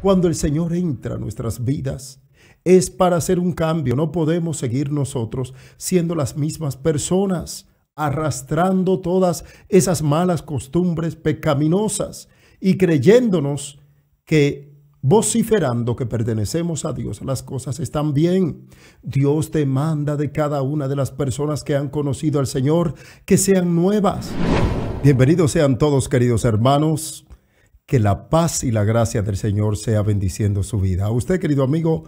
Cuando el Señor entra a nuestras vidas, es para hacer un cambio. No podemos seguir nosotros siendo las mismas personas, arrastrando todas esas malas costumbres pecaminosas y creyéndonos que vociferando que pertenecemos a Dios, las cosas están bien. Dios demanda de cada una de las personas que han conocido al Señor que sean nuevas. Bienvenidos sean todos queridos hermanos que la paz y la gracia del Señor sea bendiciendo su vida. A usted, querido amigo,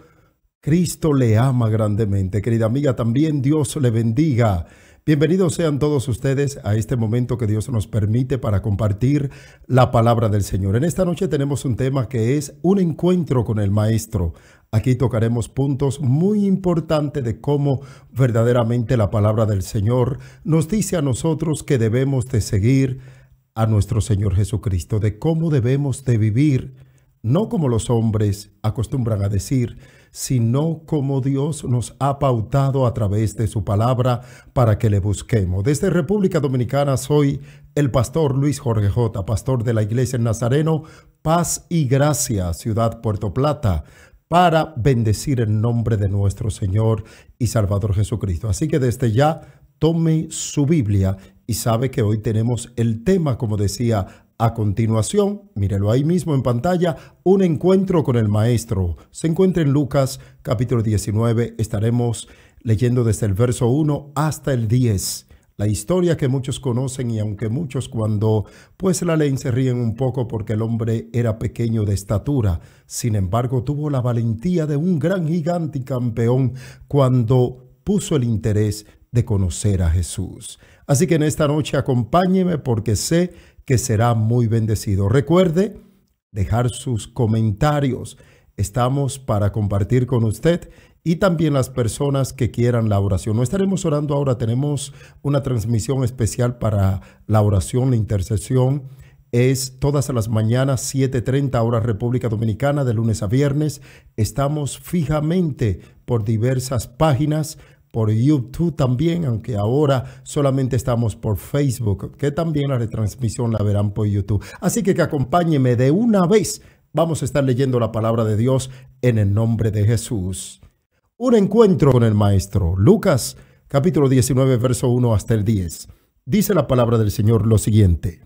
Cristo le ama grandemente. Querida amiga, también Dios le bendiga. Bienvenidos sean todos ustedes a este momento que Dios nos permite para compartir la palabra del Señor. En esta noche tenemos un tema que es un encuentro con el Maestro. Aquí tocaremos puntos muy importantes de cómo verdaderamente la palabra del Señor nos dice a nosotros que debemos de seguir a nuestro Señor Jesucristo, de cómo debemos de vivir, no como los hombres acostumbran a decir, sino como Dios nos ha pautado a través de su palabra para que le busquemos. Desde República Dominicana soy el pastor Luis Jorge J., pastor de la Iglesia en Nazareno, Paz y Gracia, Ciudad Puerto Plata para bendecir el nombre de nuestro Señor y Salvador Jesucristo. Así que desde ya tome su Biblia y sabe que hoy tenemos el tema, como decía a continuación, mírelo ahí mismo en pantalla, un encuentro con el maestro. Se encuentra en Lucas capítulo 19, estaremos leyendo desde el verso 1 hasta el 10. La historia que muchos conocen y aunque muchos cuando pues la leen se ríen un poco porque el hombre era pequeño de estatura, sin embargo tuvo la valentía de un gran gigante y campeón cuando puso el interés de conocer a Jesús. Así que en esta noche acompáñeme porque sé que será muy bendecido. Recuerde dejar sus comentarios. Estamos para compartir con usted y también las personas que quieran la oración. No estaremos orando ahora, tenemos una transmisión especial para la oración, la intercesión. Es todas las mañanas 7.30 horas República Dominicana, de lunes a viernes. Estamos fijamente por diversas páginas por YouTube también, aunque ahora solamente estamos por Facebook, que también la retransmisión la verán por YouTube. Así que que acompáñeme de una vez. Vamos a estar leyendo la palabra de Dios en el nombre de Jesús. Un encuentro con el Maestro. Lucas capítulo 19, verso 1 hasta el 10. Dice la palabra del Señor lo siguiente.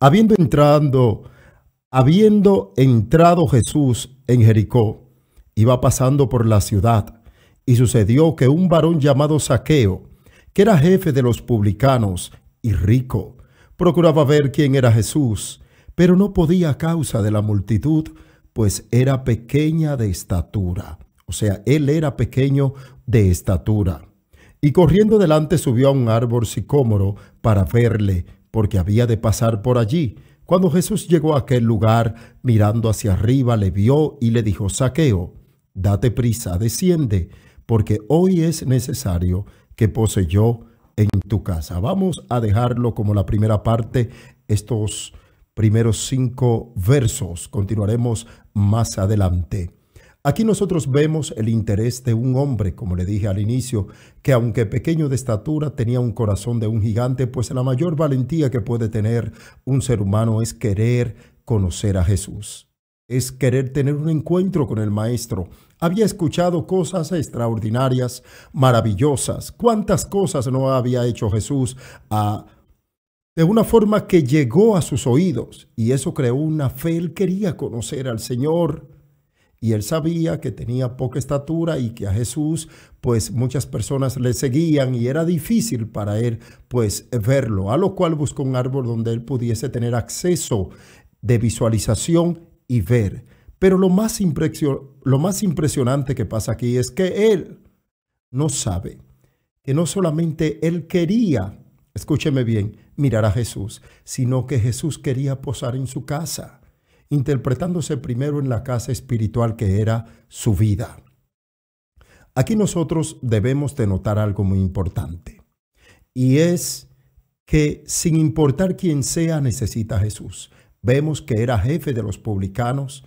Habiendo entrado, habiendo entrado Jesús en Jericó, iba pasando por la ciudad y sucedió que un varón llamado Saqueo, que era jefe de los publicanos y rico, procuraba ver quién era Jesús, pero no podía a causa de la multitud, pues era pequeña de estatura. O sea, él era pequeño de estatura. Y corriendo delante subió a un árbol sicómoro para verle, porque había de pasar por allí. Cuando Jesús llegó a aquel lugar, mirando hacia arriba, le vio y le dijo, Saqueo, date prisa, desciende, porque hoy es necesario que pose yo en tu casa. Vamos a dejarlo como la primera parte, estos primeros cinco versos. Continuaremos más adelante. Aquí nosotros vemos el interés de un hombre, como le dije al inicio, que aunque pequeño de estatura tenía un corazón de un gigante, pues la mayor valentía que puede tener un ser humano es querer conocer a Jesús, es querer tener un encuentro con el Maestro, había escuchado cosas extraordinarias, maravillosas. ¿Cuántas cosas no había hecho Jesús ah, de una forma que llegó a sus oídos y eso creó una fe. Él quería conocer al Señor y él sabía que tenía poca estatura y que a Jesús pues muchas personas le seguían y era difícil para él pues verlo, a lo cual buscó un árbol donde él pudiese tener acceso de visualización y ver. Pero lo más, impresionante que pasa aquí es que él no sabe que no solamente él quería, escúcheme bien, mirar a Jesús, sino que Jesús quería posar en su casa, interpretándose primero en la casa espiritual que era su vida. Aquí nosotros debemos de notar algo muy importante, y es que sin importar quién sea necesita a Jesús. Vemos que era jefe de los publicanos,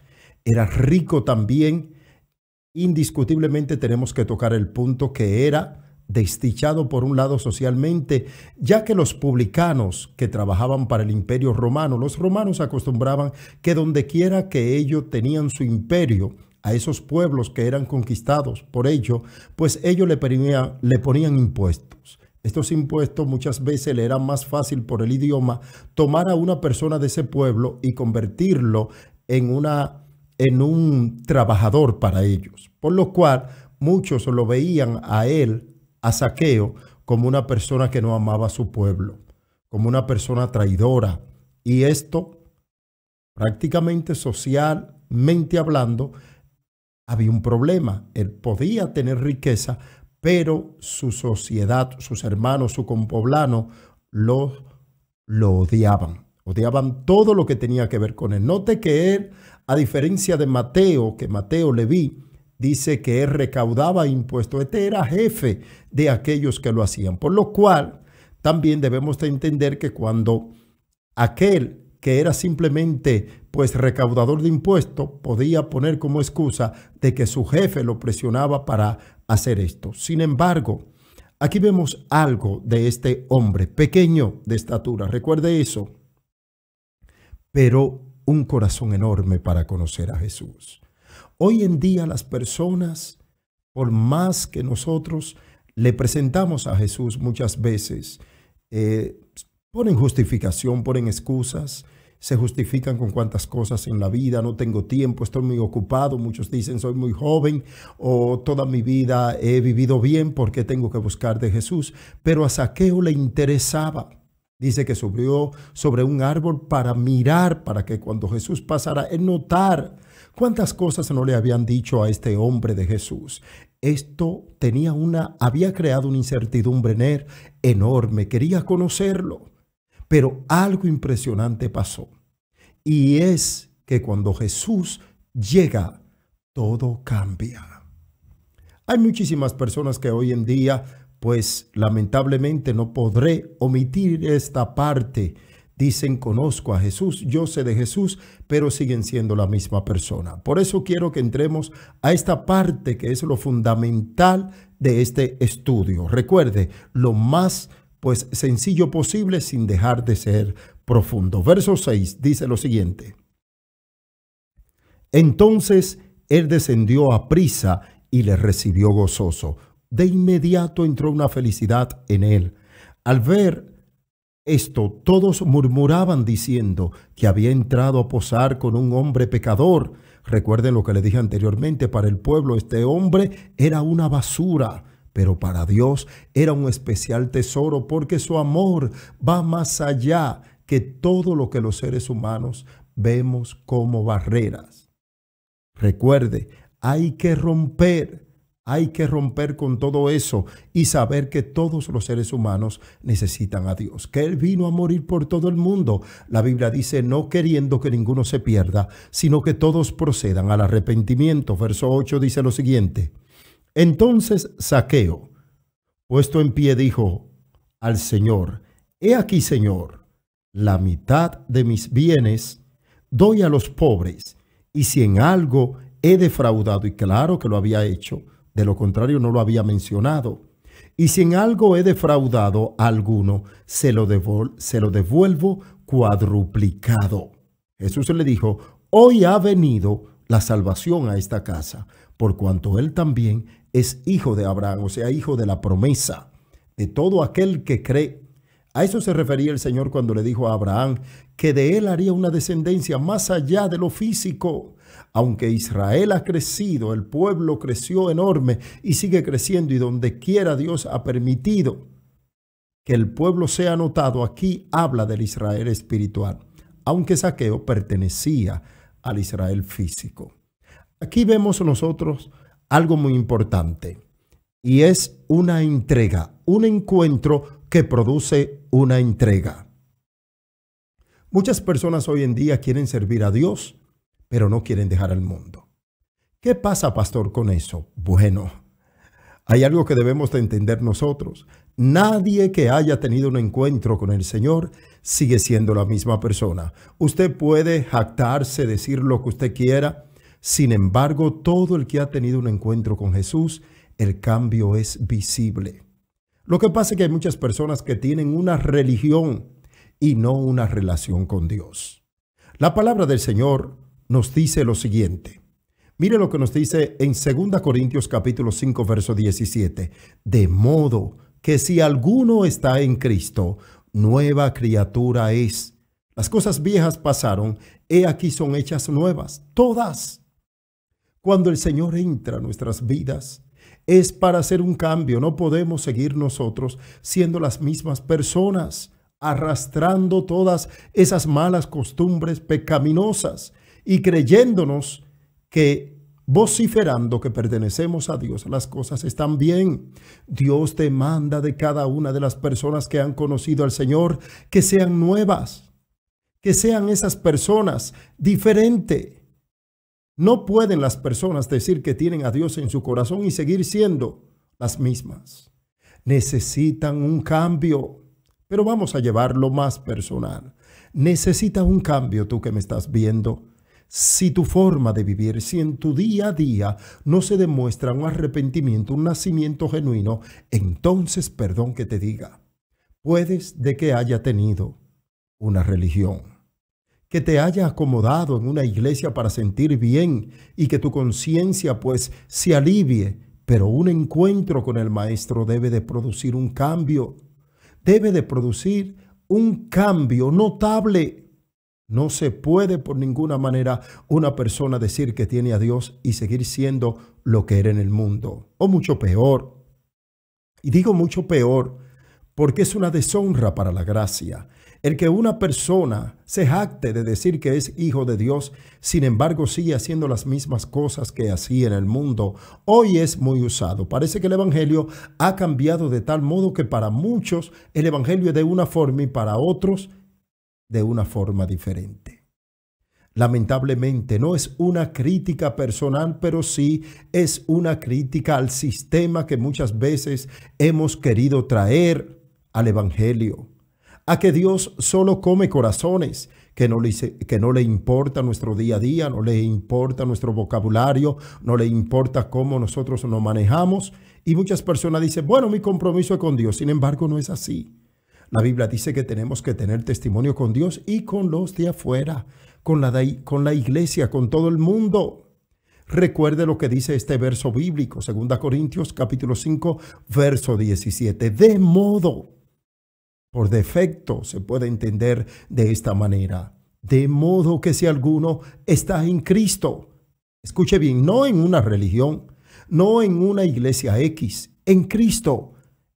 era rico también. Indiscutiblemente tenemos que tocar el punto que era desdichado por un lado socialmente, ya que los publicanos que trabajaban para el imperio romano, los romanos acostumbraban que dondequiera que ellos tenían su imperio, a esos pueblos que eran conquistados por ellos, pues ellos le, ponían, le ponían impuestos. Estos impuestos muchas veces le era más fácil por el idioma tomar a una persona de ese pueblo y convertirlo en una en un trabajador para ellos, por lo cual muchos lo veían a él, a Saqueo, como una persona que no amaba a su pueblo, como una persona traidora. Y esto, prácticamente socialmente hablando, había un problema. Él podía tener riqueza, pero su sociedad, sus hermanos, su compoblano, lo, lo odiaban. Odiaban todo lo que tenía que ver con él. Note que él a diferencia de Mateo, que Mateo le vi, dice que él recaudaba impuestos. Este era jefe de aquellos que lo hacían. Por lo cual, también debemos entender que cuando aquel que era simplemente pues recaudador de impuestos podía poner como excusa de que su jefe lo presionaba para hacer esto. Sin embargo, aquí vemos algo de este hombre pequeño de estatura, recuerde eso, pero un corazón enorme para conocer a Jesús. Hoy en día las personas, por más que nosotros le presentamos a Jesús muchas veces, eh, ponen justificación, ponen excusas, se justifican con cuantas cosas en la vida, no tengo tiempo, estoy muy ocupado, muchos dicen soy muy joven o toda mi vida he vivido bien porque tengo que buscar de Jesús, pero a Saqueo le interesaba Dice que subió sobre un árbol para mirar, para que cuando Jesús pasara, él notar cuántas cosas no le habían dicho a este hombre de Jesús. Esto tenía una, había creado una incertidumbre enorme, quería conocerlo. Pero algo impresionante pasó. Y es que cuando Jesús llega, todo cambia. Hay muchísimas personas que hoy en día pues lamentablemente no podré omitir esta parte. Dicen conozco a Jesús, yo sé de Jesús, pero siguen siendo la misma persona. Por eso quiero que entremos a esta parte que es lo fundamental de este estudio. Recuerde, lo más pues sencillo posible sin dejar de ser profundo. Verso 6 dice lo siguiente. Entonces él descendió a prisa y le recibió gozoso. De inmediato entró una felicidad en él. Al ver esto, todos murmuraban diciendo que había entrado a posar con un hombre pecador. Recuerden lo que le dije anteriormente, para el pueblo este hombre era una basura, pero para Dios era un especial tesoro porque su amor va más allá que todo lo que los seres humanos vemos como barreras. Recuerde, hay que romper hay que romper con todo eso y saber que todos los seres humanos necesitan a Dios, que Él vino a morir por todo el mundo. La Biblia dice, no queriendo que ninguno se pierda, sino que todos procedan al arrepentimiento. Verso 8 dice lo siguiente. Entonces Saqueo, puesto en pie, dijo al Señor, He aquí, Señor, la mitad de mis bienes doy a los pobres, y si en algo he defraudado, y claro que lo había hecho, de lo contrario, no lo había mencionado. Y si en algo he defraudado a alguno, se lo, devuelvo, se lo devuelvo cuadruplicado. Jesús le dijo, hoy ha venido la salvación a esta casa, por cuanto él también es hijo de Abraham, o sea, hijo de la promesa, de todo aquel que cree. A eso se refería el Señor cuando le dijo a Abraham que de él haría una descendencia más allá de lo físico, aunque Israel ha crecido, el pueblo creció enorme y sigue creciendo y donde quiera Dios ha permitido que el pueblo sea notado, aquí habla del Israel espiritual, aunque Saqueo pertenecía al Israel físico. Aquí vemos nosotros algo muy importante y es una entrega, un encuentro que produce una entrega. Muchas personas hoy en día quieren servir a Dios, pero no quieren dejar al mundo. ¿Qué pasa, pastor, con eso? Bueno, hay algo que debemos de entender nosotros. Nadie que haya tenido un encuentro con el Señor sigue siendo la misma persona. Usted puede jactarse, decir lo que usted quiera. Sin embargo, todo el que ha tenido un encuentro con Jesús, el cambio es visible. Lo que pasa es que hay muchas personas que tienen una religión y no una relación con Dios. La palabra del Señor nos dice lo siguiente. Mire lo que nos dice en 2 Corintios capítulo 5, verso 17. De modo que si alguno está en Cristo, nueva criatura es. Las cosas viejas pasaron, he aquí son hechas nuevas, todas. Cuando el Señor entra a nuestras vidas, es para hacer un cambio. No podemos seguir nosotros siendo las mismas personas, arrastrando todas esas malas costumbres pecaminosas y creyéndonos que vociferando que pertenecemos a Dios, las cosas están bien. Dios demanda de cada una de las personas que han conocido al Señor que sean nuevas, que sean esas personas diferentes. No pueden las personas decir que tienen a Dios en su corazón y seguir siendo las mismas. Necesitan un cambio, pero vamos a llevarlo más personal. Necesita un cambio tú que me estás viendo si tu forma de vivir, si en tu día a día no se demuestra un arrepentimiento, un nacimiento genuino, entonces perdón que te diga, puedes de que haya tenido una religión, que te haya acomodado en una iglesia para sentir bien y que tu conciencia pues se alivie, pero un encuentro con el maestro debe de producir un cambio, debe de producir un cambio notable no se puede por ninguna manera una persona decir que tiene a Dios y seguir siendo lo que era en el mundo, o mucho peor. Y digo mucho peor porque es una deshonra para la gracia. El que una persona se jacte de decir que es hijo de Dios, sin embargo sigue haciendo las mismas cosas que hacía en el mundo, hoy es muy usado. Parece que el Evangelio ha cambiado de tal modo que para muchos el Evangelio es de una forma y para otros de una forma diferente. Lamentablemente no es una crítica personal, pero sí es una crítica al sistema que muchas veces hemos querido traer al Evangelio, a que Dios solo come corazones, que no, le, que no le importa nuestro día a día, no le importa nuestro vocabulario, no le importa cómo nosotros nos manejamos. Y muchas personas dicen, bueno, mi compromiso es con Dios, sin embargo no es así. La Biblia dice que tenemos que tener testimonio con Dios y con los de afuera, con la, con la iglesia, con todo el mundo. Recuerde lo que dice este verso bíblico, 2 Corintios capítulo 5, verso 17. De modo, por defecto se puede entender de esta manera. De modo que si alguno está en Cristo, escuche bien, no en una religión, no en una iglesia X, en Cristo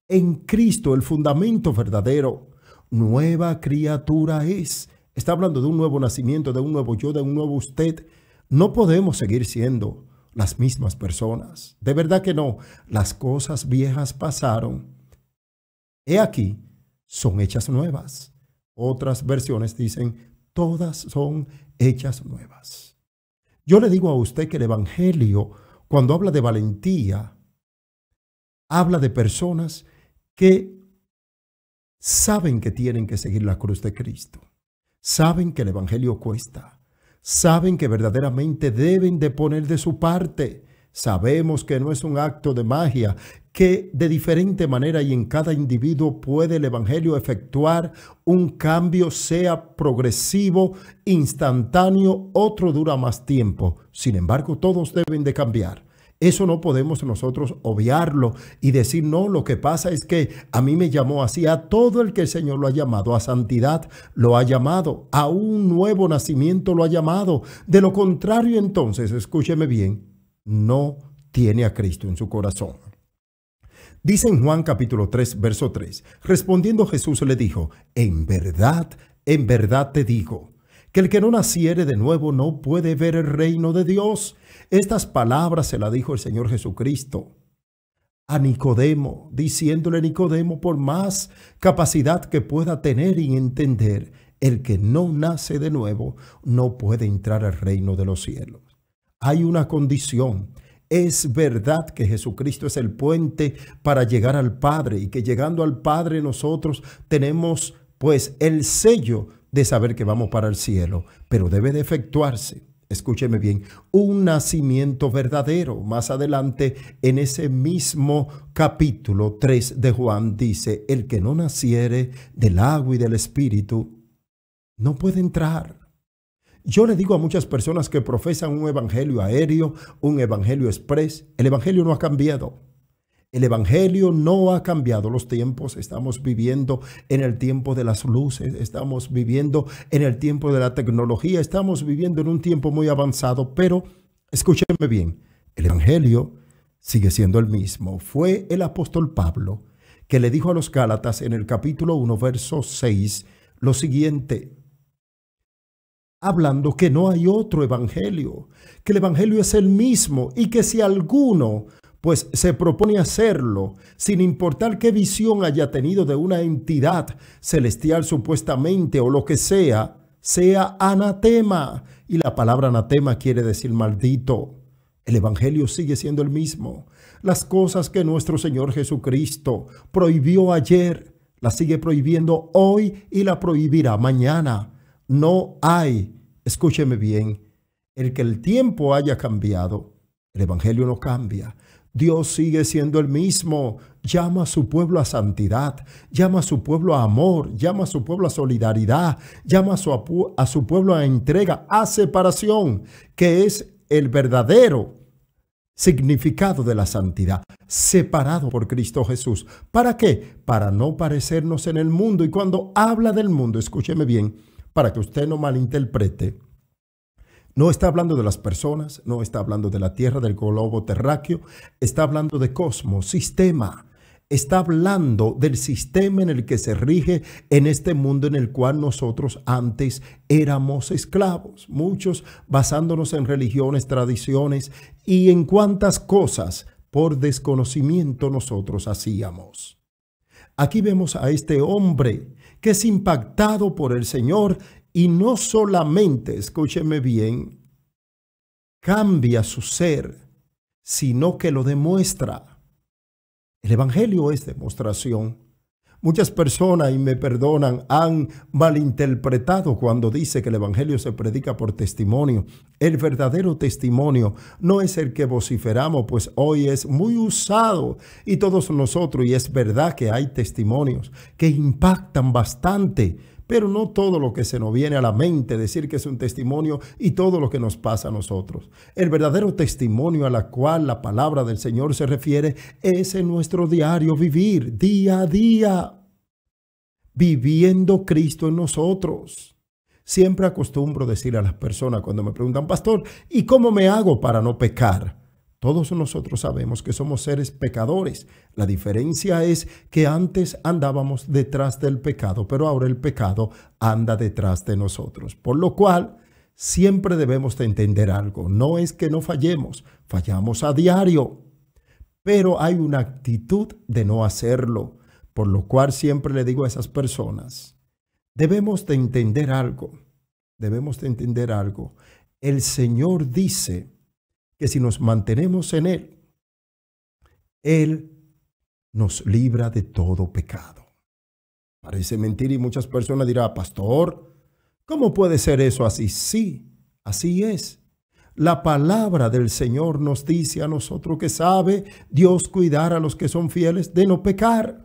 en Cristo, el fundamento verdadero, nueva criatura es. Está hablando de un nuevo nacimiento, de un nuevo yo, de un nuevo usted. No podemos seguir siendo las mismas personas. De verdad que no. Las cosas viejas pasaron. He aquí, son hechas nuevas. Otras versiones dicen, todas son hechas nuevas. Yo le digo a usted que el Evangelio, cuando habla de valentía, habla de personas que saben que tienen que seguir la cruz de Cristo, saben que el Evangelio cuesta, saben que verdaderamente deben de poner de su parte. Sabemos que no es un acto de magia, que de diferente manera y en cada individuo puede el Evangelio efectuar un cambio, sea progresivo, instantáneo, otro dura más tiempo. Sin embargo, todos deben de cambiar. Eso no podemos nosotros obviarlo y decir, no, lo que pasa es que a mí me llamó así, a todo el que el Señor lo ha llamado, a santidad lo ha llamado, a un nuevo nacimiento lo ha llamado. De lo contrario, entonces, escúcheme bien, no tiene a Cristo en su corazón. Dice en Juan capítulo 3, verso 3, respondiendo Jesús le dijo, en verdad, en verdad te digo, que el que no naciere de nuevo no puede ver el reino de Dios. Estas palabras se las dijo el Señor Jesucristo a Nicodemo, diciéndole Nicodemo, por más capacidad que pueda tener y entender, el que no nace de nuevo no puede entrar al reino de los cielos. Hay una condición. Es verdad que Jesucristo es el puente para llegar al Padre y que llegando al Padre nosotros tenemos pues el sello de saber que vamos para el cielo, pero debe de efectuarse escúcheme bien, un nacimiento verdadero. Más adelante, en ese mismo capítulo 3 de Juan, dice, el que no naciere del agua y del espíritu, no puede entrar. Yo le digo a muchas personas que profesan un evangelio aéreo, un evangelio express, el evangelio no ha cambiado. El Evangelio no ha cambiado los tiempos. Estamos viviendo en el tiempo de las luces, estamos viviendo en el tiempo de la tecnología, estamos viviendo en un tiempo muy avanzado, pero escúcheme bien, el Evangelio sigue siendo el mismo. Fue el apóstol Pablo que le dijo a los Gálatas en el capítulo 1, verso 6, lo siguiente, hablando que no hay otro evangelio, que el evangelio es el mismo y que si alguno pues se propone hacerlo sin importar qué visión haya tenido de una entidad celestial supuestamente o lo que sea, sea anatema. Y la palabra anatema quiere decir maldito. El Evangelio sigue siendo el mismo. Las cosas que nuestro Señor Jesucristo prohibió ayer, las sigue prohibiendo hoy y la prohibirá mañana. No hay, escúcheme bien, el que el tiempo haya cambiado. El Evangelio no cambia. Dios sigue siendo el mismo. Llama a su pueblo a santidad, llama a su pueblo a amor, llama a su pueblo a solidaridad, llama a su, a su pueblo a entrega, a separación, que es el verdadero significado de la santidad, separado por Cristo Jesús. ¿Para qué? Para no parecernos en el mundo. Y cuando habla del mundo, escúcheme bien, para que usted no malinterprete, no está hablando de las personas, no está hablando de la Tierra, del globo terráqueo, está hablando de cosmos, sistema. Está hablando del sistema en el que se rige en este mundo en el cual nosotros antes éramos esclavos, muchos basándonos en religiones, tradiciones y en cuantas cosas por desconocimiento nosotros hacíamos. Aquí vemos a este hombre que es impactado por el Señor y no solamente, escúcheme bien, cambia su ser, sino que lo demuestra. El Evangelio es demostración. Muchas personas, y me perdonan, han malinterpretado cuando dice que el Evangelio se predica por testimonio. El verdadero testimonio no es el que vociferamos, pues hoy es muy usado y todos nosotros, y es verdad que hay testimonios que impactan bastante pero no todo lo que se nos viene a la mente decir que es un testimonio y todo lo que nos pasa a nosotros. El verdadero testimonio a la cual la palabra del Señor se refiere es en nuestro diario vivir, día a día, viviendo Cristo en nosotros. Siempre acostumbro decir a las personas cuando me preguntan, pastor, ¿y cómo me hago para no pecar? Todos nosotros sabemos que somos seres pecadores. La diferencia es que antes andábamos detrás del pecado, pero ahora el pecado anda detrás de nosotros. Por lo cual, siempre debemos de entender algo. No es que no fallemos, fallamos a diario, pero hay una actitud de no hacerlo. Por lo cual siempre le digo a esas personas, debemos de entender algo, debemos de entender algo. El Señor dice, que si nos mantenemos en Él, Él nos libra de todo pecado. Parece mentir y muchas personas dirán, pastor, ¿cómo puede ser eso así? Sí, así es. La palabra del Señor nos dice a nosotros que sabe Dios cuidar a los que son fieles de no pecar.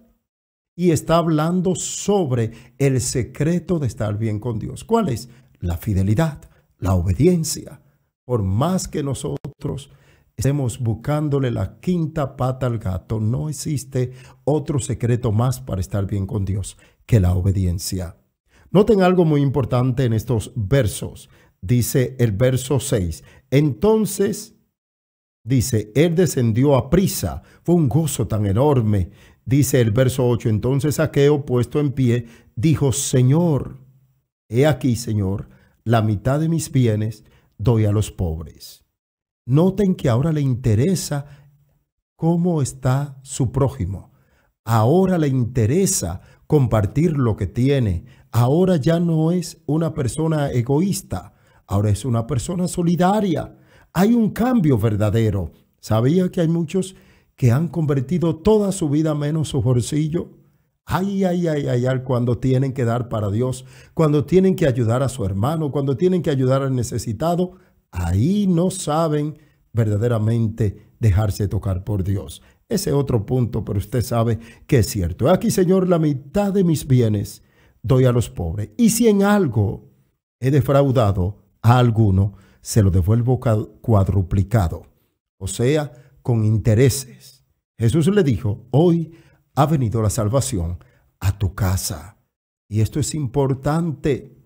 Y está hablando sobre el secreto de estar bien con Dios. ¿Cuál es? La fidelidad, la obediencia, por más que nosotros estemos buscándole la quinta pata al gato, no existe otro secreto más para estar bien con Dios que la obediencia. Noten algo muy importante en estos versos. Dice el verso 6. Entonces, dice, él descendió a prisa. Fue un gozo tan enorme. Dice el verso 8. Entonces Saqueo, puesto en pie, dijo, Señor, he aquí, Señor, la mitad de mis bienes doy a los pobres. Noten que ahora le interesa cómo está su prójimo. Ahora le interesa compartir lo que tiene. Ahora ya no es una persona egoísta, ahora es una persona solidaria. Hay un cambio verdadero. ¿Sabía que hay muchos que han convertido toda su vida menos su bolsillo? Ay, ay, ay, ay, cuando tienen que dar para Dios, cuando tienen que ayudar a su hermano, cuando tienen que ayudar al necesitado, ahí no saben verdaderamente dejarse tocar por Dios. Ese otro punto, pero usted sabe que es cierto. Aquí, Señor, la mitad de mis bienes doy a los pobres. Y si en algo he defraudado a alguno, se lo devuelvo cuadruplicado, o sea, con intereses. Jesús le dijo, hoy ha venido la salvación a tu casa. Y esto es importante.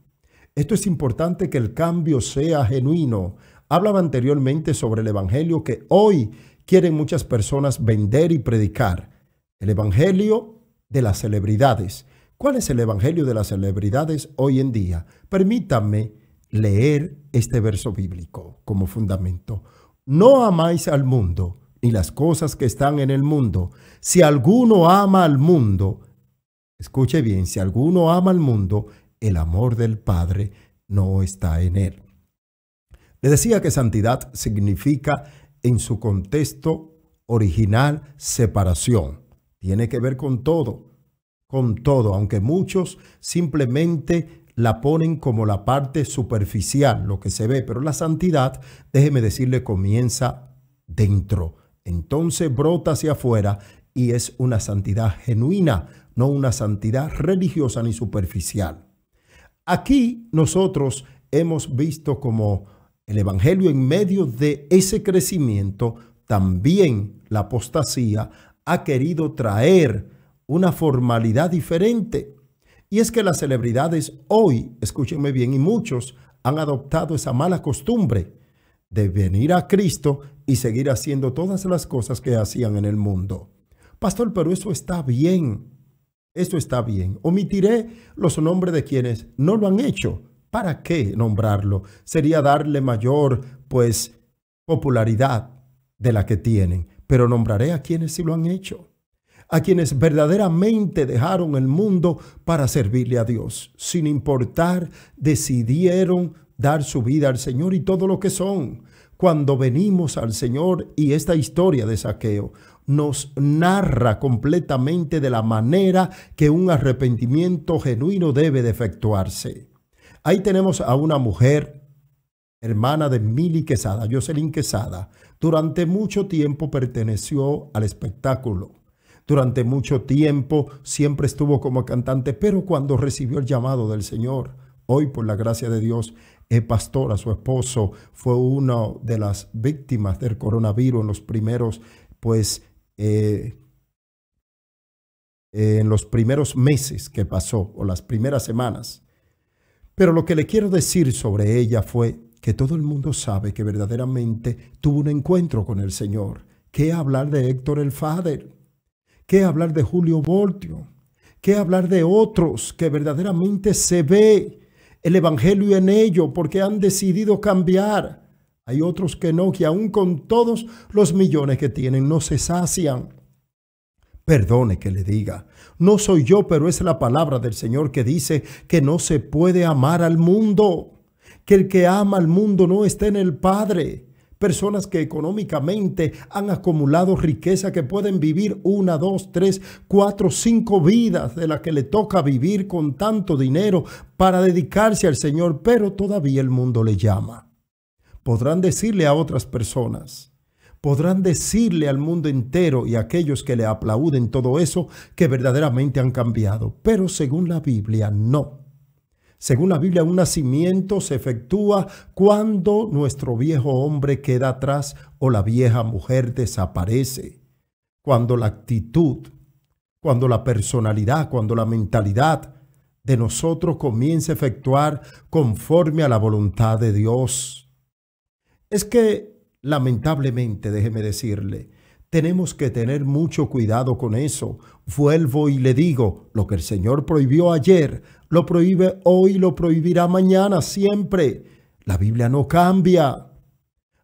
Esto es importante que el cambio sea genuino. Hablaba anteriormente sobre el Evangelio que hoy quieren muchas personas vender y predicar. El Evangelio de las celebridades. ¿Cuál es el Evangelio de las celebridades hoy en día? Permítanme leer este verso bíblico como fundamento. No amáis al mundo, ni las cosas que están en el mundo. Si alguno ama al mundo, escuche bien, si alguno ama al mundo, el amor del Padre no está en él. Le decía que santidad significa en su contexto original separación. Tiene que ver con todo, con todo, aunque muchos simplemente la ponen como la parte superficial, lo que se ve, pero la santidad, déjeme decirle, comienza dentro entonces brota hacia afuera y es una santidad genuina, no una santidad religiosa ni superficial. Aquí nosotros hemos visto como el Evangelio en medio de ese crecimiento, también la apostasía ha querido traer una formalidad diferente. Y es que las celebridades hoy, escúchenme bien, y muchos han adoptado esa mala costumbre de venir a Cristo y seguir haciendo todas las cosas que hacían en el mundo. Pastor, pero eso está bien. Eso está bien. Omitiré los nombres de quienes no lo han hecho. ¿Para qué nombrarlo? Sería darle mayor, pues, popularidad de la que tienen. Pero nombraré a quienes sí lo han hecho. A quienes verdaderamente dejaron el mundo para servirle a Dios. Sin importar, decidieron dar su vida al Señor y todo lo que son. Cuando venimos al Señor y esta historia de saqueo nos narra completamente de la manera que un arrepentimiento genuino debe de efectuarse. Ahí tenemos a una mujer hermana de Mili Quesada, Jocelyn Quesada, durante mucho tiempo perteneció al espectáculo. Durante mucho tiempo siempre estuvo como cantante, pero cuando recibió el llamado del Señor, hoy por la gracia de Dios, eh, pastora, su esposo, fue una de las víctimas del coronavirus en los primeros, pues, eh, eh, en los primeros meses que pasó o las primeras semanas. Pero lo que le quiero decir sobre ella fue que todo el mundo sabe que verdaderamente tuvo un encuentro con el Señor. ¿Qué hablar de Héctor el Fader? ¿Qué hablar de Julio Voltio? ¿Qué hablar de otros que verdaderamente se ve el Evangelio en ello porque han decidido cambiar. Hay otros que no, que aún con todos los millones que tienen no se sacian. Perdone que le diga, no soy yo, pero es la palabra del Señor que dice que no se puede amar al mundo, que el que ama al mundo no está en el Padre personas que económicamente han acumulado riqueza, que pueden vivir una, dos, tres, cuatro, cinco vidas de las que le toca vivir con tanto dinero para dedicarse al Señor, pero todavía el mundo le llama. Podrán decirle a otras personas, podrán decirle al mundo entero y a aquellos que le aplauden todo eso que verdaderamente han cambiado, pero según la Biblia no. Según la Biblia, un nacimiento se efectúa cuando nuestro viejo hombre queda atrás o la vieja mujer desaparece. Cuando la actitud, cuando la personalidad, cuando la mentalidad de nosotros comienza a efectuar conforme a la voluntad de Dios. Es que, lamentablemente, déjeme decirle, tenemos que tener mucho cuidado con eso. Vuelvo y le digo, lo que el Señor prohibió ayer, lo prohíbe hoy, lo prohibirá mañana, siempre. La Biblia no cambia.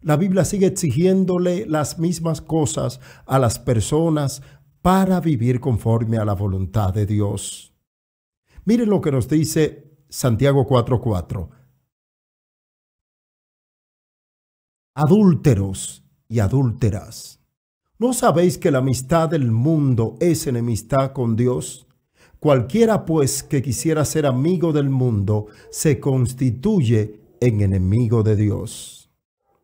La Biblia sigue exigiéndole las mismas cosas a las personas para vivir conforme a la voluntad de Dios. Miren lo que nos dice Santiago 4:4. Adúlteros y adúlteras. ¿No sabéis que la amistad del mundo es enemistad con Dios? Cualquiera pues que quisiera ser amigo del mundo se constituye en enemigo de Dios.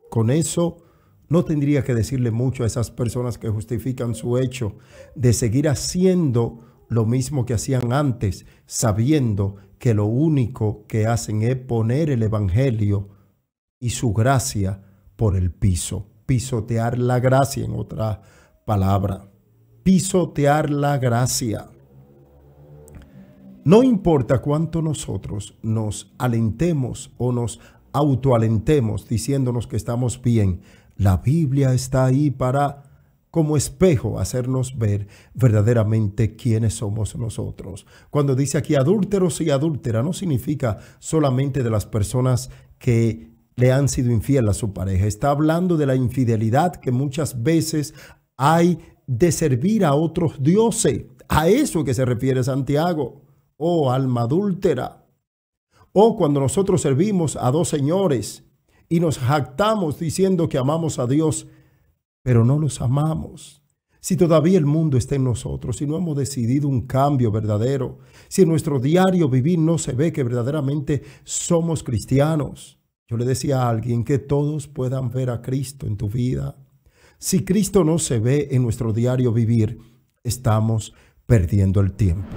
Con eso no tendría que decirle mucho a esas personas que justifican su hecho de seguir haciendo lo mismo que hacían antes, sabiendo que lo único que hacen es poner el Evangelio y su gracia por el piso, pisotear la gracia en otra palabra, pisotear la gracia. No importa cuánto nosotros nos alentemos o nos autoalentemos diciéndonos que estamos bien, la Biblia está ahí para como espejo hacernos ver verdaderamente quiénes somos nosotros. Cuando dice aquí adúlteros y adúltera, no significa solamente de las personas que le han sido infiel a su pareja. Está hablando de la infidelidad que muchas veces hay de servir a otros dioses. A eso que se refiere Santiago oh alma adúltera. o cuando nosotros servimos a dos señores y nos jactamos diciendo que amamos a Dios, pero no los amamos. Si todavía el mundo está en nosotros, si no hemos decidido un cambio verdadero, si en nuestro diario vivir no se ve que verdaderamente somos cristianos. Yo le decía a alguien que todos puedan ver a Cristo en tu vida. Si Cristo no se ve en nuestro diario vivir, estamos perdiendo el tiempo.